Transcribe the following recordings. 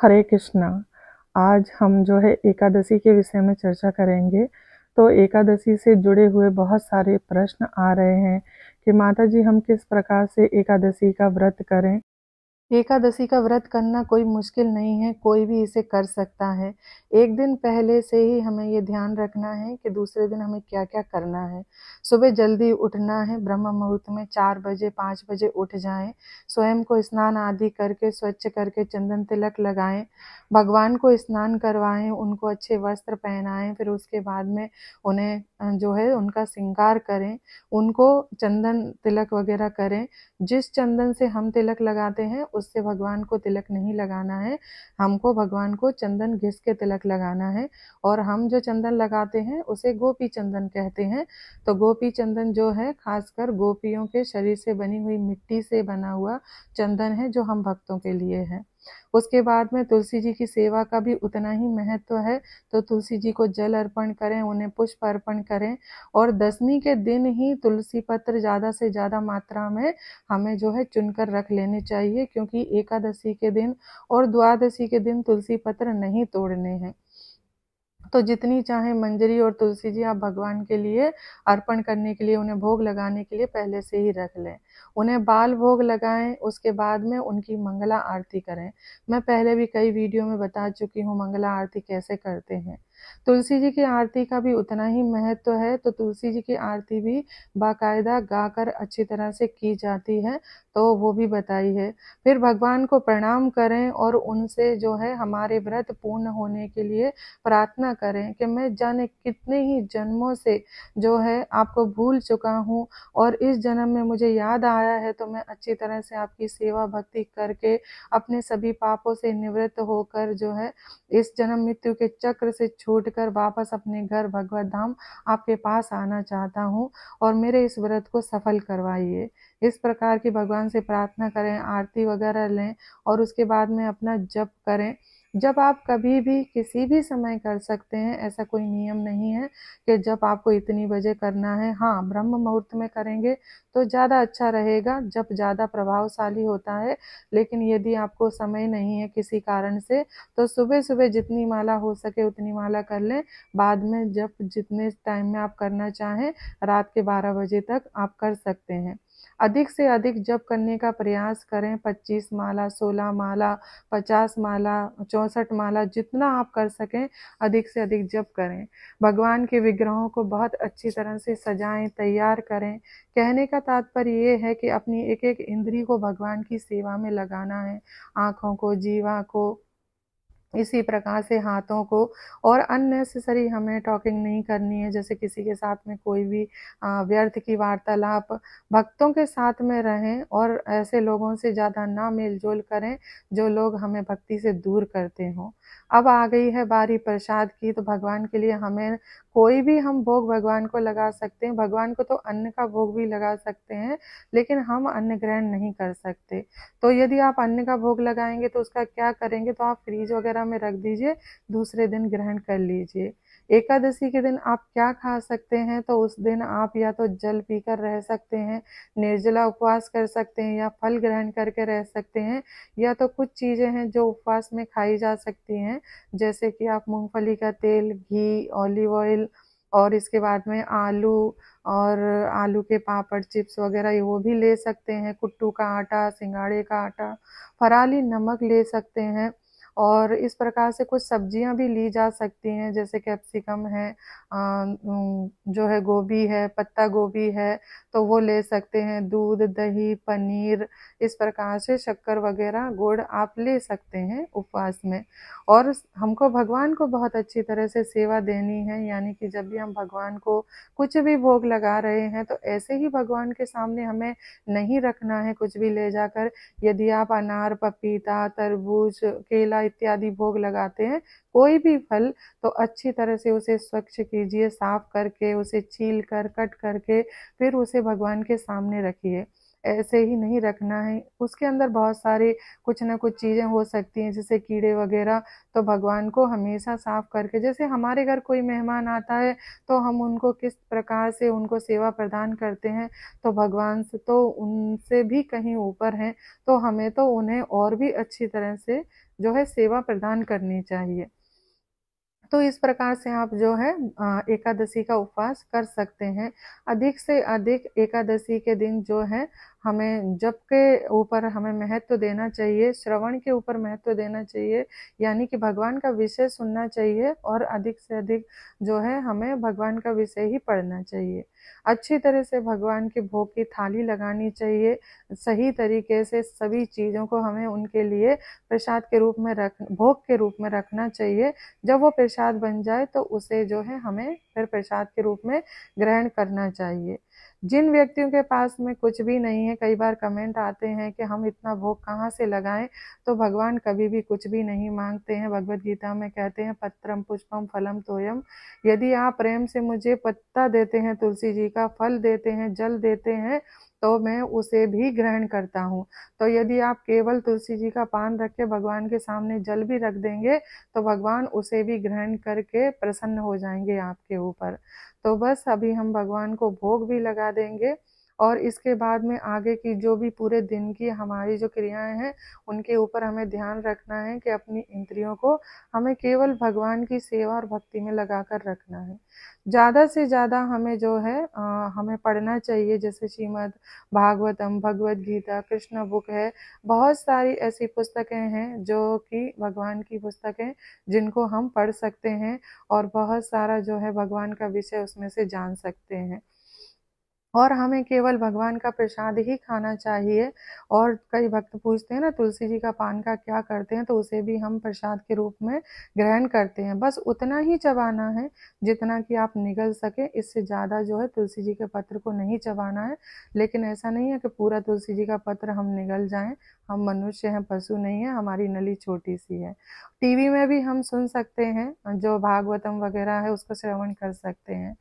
हरे कृष्णा आज हम जो है एकादशी के विषय में चर्चा करेंगे तो एकादशी से जुड़े हुए बहुत सारे प्रश्न आ रहे हैं कि माता जी हम किस प्रकार से एकादशी का व्रत करें एकादशी का व्रत करना कोई मुश्किल नहीं है कोई भी इसे कर सकता है एक दिन पहले से ही हमें ये ध्यान रखना है कि दूसरे दिन हमें क्या क्या करना है सुबह जल्दी उठना है ब्रह्म मुहूर्त में चार बजे पाँच बजे उठ जाएं स्वयं को स्नान आदि करके स्वच्छ करके चंदन तिलक लगाएं भगवान को स्नान करवाएं उनको अच्छे वस्त्र पहनाएं फिर उसके बाद में उन्हें जो है उनका श्रृंगार करें उनको चंदन तिलक वगैरह करें जिस चंदन से हम तिलक लगाते हैं उससे भगवान को तिलक नहीं लगाना है हमको भगवान को चंदन घिस के तिलक लगाना है और हम जो चंदन लगाते हैं उसे गोपी चंदन कहते हैं तो गोपी चंदन जो है खासकर गोपियों के शरीर से बनी हुई मिट्टी से बना हुआ चंदन है जो हम भक्तों के लिए है उसके बाद में तुलसी जी की सेवा का भी उतना ही महत्व है तो तुलसी जी को जल अर्पण करें उन्हें पुष्प अर्पण करें और दसवीं के दिन ही तुलसी पत्र ज़्यादा से ज़्यादा मात्रा में हमें जो है चुनकर रख लेने चाहिए क्योंकि एकादशी के दिन और द्वादशी के दिन तुलसी पत्र नहीं तोड़ने हैं तो जितनी चाहे मंजरी और तुलसी जी आप भगवान के लिए अर्पण करने के लिए उन्हें भोग लगाने के लिए पहले से ही रख लें उन्हें बाल भोग लगाएं उसके बाद में उनकी मंगला आरती करें मैं पहले भी कई वीडियो में बता चुकी हूँ मंगला आरती कैसे करते हैं तुलसी जी की आरती का भी उतना ही महत्व तो है तो तुलसी जी की आरती भी बाकायदा गाकर अच्छी तरह से की जाती है तो वो भी बताई है फिर भगवान को प्रणाम करें और उनसे जो है हमारे व्रत पूर्ण होने के लिए प्रार्थना करें कि मैं जाने कितने ही जन्मों से जो है आपको भूल चुका हूँ और इस जन्म में मुझे याद आया है तो मैं अच्छी तरह से आपकी सेवा भक्ति करके अपने सभी पापों से निवृत्त होकर जो है इस जन्म मृत्यु के चक्र से छोड़कर वापस अपने घर भगवत धाम आपके पास आना चाहता हूँ और मेरे इस व्रत को सफल करवाइए इस प्रकार की भगवान से प्रार्थना करें आरती वगैरह लें और उसके बाद में अपना जप करें जब आप कभी भी किसी भी समय कर सकते हैं ऐसा कोई नियम नहीं है कि जब आपको इतनी बजे करना है हाँ ब्रह्म मुहूर्त में करेंगे तो ज़्यादा अच्छा रहेगा जब ज़्यादा प्रभावशाली होता है लेकिन यदि आपको समय नहीं है किसी कारण से तो सुबह सुबह जितनी माला हो सके उतनी माला कर लें बाद में जब जितने टाइम में आप करना चाहें रात के बारह बजे तक आप कर सकते हैं अधिक से अधिक जप करने का प्रयास करें 25 माला 16 माला 50 माला चौंसठ माला जितना आप कर सकें अधिक से अधिक जप करें भगवान के विग्रहों को बहुत अच्छी तरह से सजाएं तैयार करें कहने का तात्पर्य ये है कि अपनी एक एक इंद्री को भगवान की सेवा में लगाना है आँखों को जीवा को इसी प्रकार से हाथों को और अननेसेसरी हमें टॉकिंग नहीं करनी है जैसे किसी के साथ में कोई भी व्यर्थ की वार्तालाप भक्तों के साथ में रहें और ऐसे लोगों से ज़्यादा ना मेलजोल करें जो लोग हमें भक्ति से दूर करते हों अब आ गई है बारी प्रसाद की तो भगवान के लिए हमें कोई भी हम भोग भगवान को लगा सकते हैं भगवान को तो अन्न का भोग भी लगा सकते हैं लेकिन हम अन्न ग्रहण नहीं कर सकते तो यदि आप अन्न का भोग लगाएंगे तो उसका क्या करेंगे तो आप फ्रीज वगैरह में रख दीजिए दूसरे दिन ग्रहण कर लीजिए एकादशी के दिन आप क्या खा सकते हैं तो उस दिन आप या तो जल पीकर रह सकते हैं निर्जला उपवास कर सकते हैं या फल ग्रहण करके रह सकते हैं या तो कुछ चीज़ें हैं जो उपवास में खाई जा सकती हैं जैसे कि आप मूँगफली का तेल घी ऑलिव ऑयल और इसके बाद में आलू और आलू के पापड़ चिप्स वगैरह ये वो भी ले सकते हैं कुट्टू का आटा सिंगाड़े का आटा फराली नमक ले सकते हैं और इस प्रकार से कुछ सब्जियां भी ली जा सकती हैं जैसे कैप्सिकम है जो है गोभी है पत्ता गोभी है तो वो ले सकते हैं दूध दही पनीर इस प्रकार से शक्कर वगैरह गुड़ आप ले सकते हैं उपवास में और हमको भगवान को बहुत अच्छी तरह से सेवा देनी है यानी कि जब भी हम भगवान को कुछ भी भोग लगा रहे हैं तो ऐसे ही भगवान के सामने हमें नहीं रखना है कुछ भी ले जाकर यदि आप अनार पपीता तरबूज केला इत्यादि भोग लगाते हैं कोई भी फल तो अच्छी तरह से उसे स्वच्छ कीजिए साफ करके उसे छील कर कट करके फिर उसे भगवान के सामने रखिए ऐसे ही नहीं रखना है उसके अंदर बहुत सारे कुछ ना कुछ चीज़ें हो सकती हैं जैसे कीड़े वगैरह तो भगवान को हमेशा साफ करके जैसे हमारे घर कोई मेहमान आता है तो हम उनको किस प्रकार से उनको सेवा प्रदान करते हैं तो भगवान से तो उनसे भी कहीं ऊपर हैं तो हमें तो उन्हें और भी अच्छी तरह से जो है सेवा प्रदान करनी चाहिए तो इस प्रकार से आप जो है एकादशी का उपवास कर सकते हैं अधिक से अधिक एकादशी के दिन जो है हमें जप के ऊपर हमें महत्व देना चाहिए श्रवण के ऊपर महत्व देना चाहिए यानी कि भगवान का विषय सुनना चाहिए और अधिक से अधिक जो है हमें भगवान का विषय ही पढ़ना चाहिए अच्छी तरह से भगवान के भोग की थाली लगानी चाहिए सही तरीके से सभी चीज़ों को हमें उनके लिए प्रसाद के रूप में रख भोग के रूप में रखना चाहिए जब वो प्रसाद बन जाए तो उसे जो है हमें फिर प्रसाद के रूप में ग्रहण करना चाहिए जिन व्यक्तियों के पास में कुछ भी नहीं है कई बार कमेंट आते हैं कि हम इतना भोग कहाँ से लगाएं तो भगवान कभी भी कुछ भी नहीं मांगते हैं भगवत गीता में कहते हैं पत्रम पुष्पम फलम तोयम यदि आप प्रेम से मुझे पत्ता देते हैं तुलसी जी का फल देते हैं जल देते हैं तो मैं उसे भी ग्रहण करता हूँ तो यदि आप केवल तुलसी जी का पान रख के भगवान के सामने जल भी रख देंगे तो भगवान उसे भी ग्रहण करके प्रसन्न हो जाएंगे आपके ऊपर तो बस अभी हम भगवान को भोग भी लगा देंगे और इसके बाद में आगे की जो भी पूरे दिन की हमारी जो क्रियाएं हैं उनके ऊपर हमें ध्यान रखना है कि अपनी इंद्रियों को हमें केवल भगवान की सेवा और भक्ति में लगा कर रखना है ज़्यादा से ज़्यादा हमें जो है आ, हमें पढ़ना चाहिए जैसे श्रीमद भागवतम भगवत गीता कृष्ण बुक है बहुत सारी ऐसी पुस्तकें हैं जो कि भगवान की पुस्तकें जिनको हम पढ़ सकते हैं और बहुत सारा जो है भगवान का विषय उसमें से जान सकते हैं और हमें केवल भगवान का प्रसाद ही खाना चाहिए और कई भक्त पूछते हैं ना तुलसी जी का पान का क्या करते हैं तो उसे भी हम प्रसाद के रूप में ग्रहण करते हैं बस उतना ही चबाना है जितना कि आप निगल सके इससे ज़्यादा जो है तुलसी जी के पत्र को नहीं चबाना है लेकिन ऐसा नहीं है कि पूरा तुलसी जी का पत्र हम निगल जाएँ हम मनुष्य हैं पशु नहीं है हमारी नली छोटी सी है टीवी में भी हम सुन सकते हैं जो भागवतम वगैरह है उसको श्रवण कर सकते हैं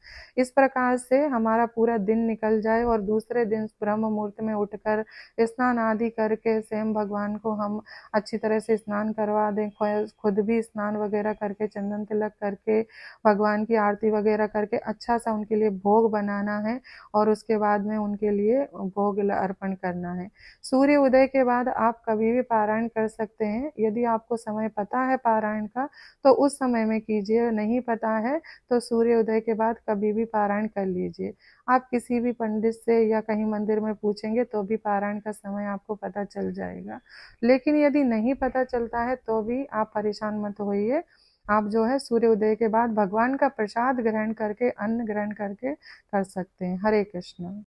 इस प्रकार से हमारा पूरा दिन निकल निकल जाए और दूसरे दिन ब्रह्म मुहूर्त में उठकर स्नान आदि करके स्वयं भगवान को हम अच्छी तरह से स्नान करवा दें खुद भी स्नान वगैरह करके चंदन तिलक करके भगवान की आरती वगैरह करके अच्छा सा उनके लिए भोग बनाना है और उसके बाद में उनके लिए भोग अर्पण करना है सूर्य उदय के बाद आप कभी भी पारायण कर सकते हैं यदि आपको समय पता है पारायण का तो उस समय में कीजिए नहीं पता है तो सूर्य उदय के बाद कभी भी पारायण कर लीजिए आप किसी भी पंडित से या कहीं मंदिर में पूछेंगे तो भी पारायण का समय आपको पता चल जाएगा लेकिन यदि नहीं पता चलता है तो भी आप परेशान मत होइए आप जो है सूर्य उदय के बाद भगवान का प्रसाद ग्रहण करके अन्न ग्रहण करके कर सकते हैं हरे कृष्ण